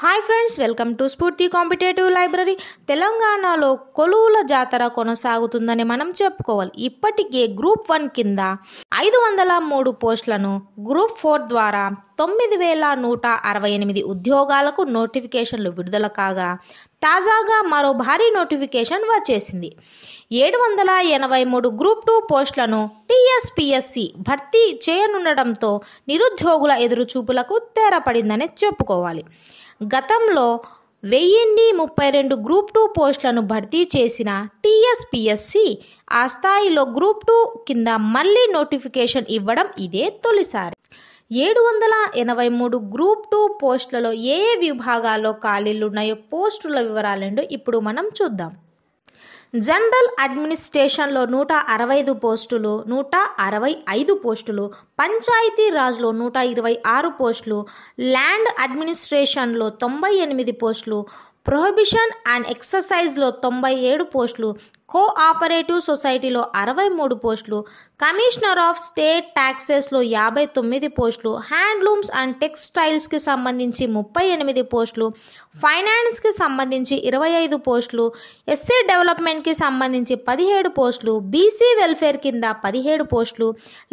hi friends welcome to Spoorthi competitive library తెలంగాణలో కొలువుల జాతర కొనసాగుతుందని మనం చెప్పుకోవాలి ఇప్పటికే గ్రూప్ వన్ కింద ఐదు వందల మూడు పోస్టులను గ్రూప్ ఫోర్ ద్వారా తొమ్మిది వేల నూట అరవై ఎనిమిది ఉద్యోగాలకు నోటిఫికేషన్లు విడుదల కాగా తాజాగా మరో భారీ నోటిఫికేషన్ వచ్చేసింది ఏడు వందల ఎనభై మూడు గ్రూప్ టూ పోస్టులను టీఎస్పిఎస్సి భర్తీ చేయనుండటంతో నిరుద్యోగుల ఎదురుచూపులకు తెరపడిందని చెప్పుకోవాలి గతంలో వెయ్యిన్ని ముప్పై రెండు గ్రూప్ టూ పోస్టులను భర్తీ చేసిన టీఎస్పిఎస్సి ఆ స్థాయిలో గ్రూప్ టూ కింద మళ్ళీ నోటిఫికేషన్ ఇవ్వడం ఇదే తొలిసారి ఏడు వందల ఎనభై మూడు గ్రూప్ టూ పోస్టులలో ఏ ఏ విభాగాల్లో ఖాళీలున్నాయో పోస్టుల వివరాలను ఇప్పుడు మనం చూద్దాం జనరల్ అడ్మినిస్ట్రేషన్లో నూట అరవై ఐదు పోస్టులు నూట అరవై ఐదు పోస్టులు పంచాయతీ రాజ్లో నూట ఇరవై ఆరు పోస్టులు ల్యాండ్ అడ్మినిస్ట్రేషన్లో తొంభై ఎనిమిది పోస్టులు ప్రొహిబిషన్ అండ్ ఎక్సర్సైజ్లో తొంభై ఏడు పోస్టులు కోఆపరేటివ్ సొసైటీలో అరవై మూడు పోస్టులు కమిషనర్ ఆఫ్ స్టేట్ ట్యాక్సెస్లో యాభై తొమ్మిది పోస్టులు హ్యాండ్లూమ్స్ అండ్ టెక్స్టైల్స్కి సంబంధించి ముప్పై ఎనిమిది పోస్టులు ఫైనాన్స్కి సంబంధించి ఇరవై ఐదు పోస్టులు ఎస్సీ డెవలప్మెంట్కి సంబంధించి పదిహేడు పోస్టులు బీసీ వెల్ఫేర్ కింద పదిహేడు పోస్టులు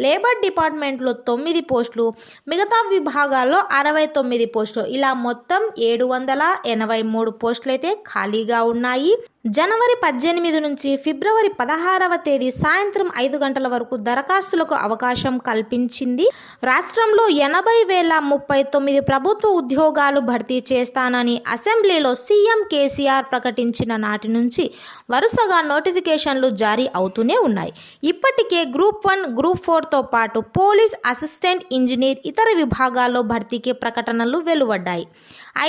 లేబర్ డిపార్ట్మెంట్లో తొమ్మిది పోస్టులు మిగతా విభాగాల్లో అరవై తొమ్మిది పోస్టులు ఇలా మొత్తం ఏడు వందల ఎనభై మూడు పోస్టులు అయితే ఖాళీగా ఉన్నాయి జనవరి పద్దెనిమిది నుంచి ఫిబ్రవరి పదహారవ తేదీ సాయంత్రం ఐదు గంటల వరకు దరఖాస్తులకు అవకాశం కల్పించింది రాష్ట్రంలో ఎనభై వేల ముప్పై తొమ్మిది ప్రభుత్వ ఉద్యోగాలు భర్తీ చేస్తానని అసెంబ్లీలో సీఎం కేసీఆర్ ప్రకటించిన నాటి నుంచి వరుసగా నోటిఫికేషన్లు జారీ అవుతూనే ఉన్నాయి ఇప్పటికే గ్రూప్ వన్ గ్రూప్ ఫోర్తో పాటు పోలీస్ అసిస్టెంట్ ఇంజనీర్ ఇతర విభాగాల్లో భర్తీకి ప్రకటనలు వెలువడ్డాయి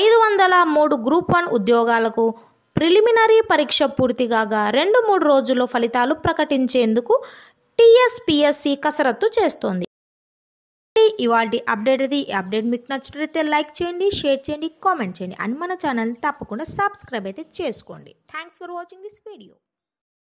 ఐదు వందల మూడు గ్రూప్ వన్ ఉద్యోగాలకు ప్రిలిమినరీ పరీక్ష పూర్తి కాగా రెండు మూడు రోజుల్లో ఫలితాలు ప్రకటించేందుకు టీఎస్పిఎస్సి కసరత్తు చేస్తోంది ఇవాళ అప్డేట్ అది ఈ అప్డేట్ మీకు నచ్చినట్లయితే లైక్ చేయండి షేర్ చేయండి కామెంట్ చేయండి అండ్ మన ఛానల్ని తప్పకుండా సబ్స్క్రైబ్ అయితే చేసుకోండి thanks for watching this video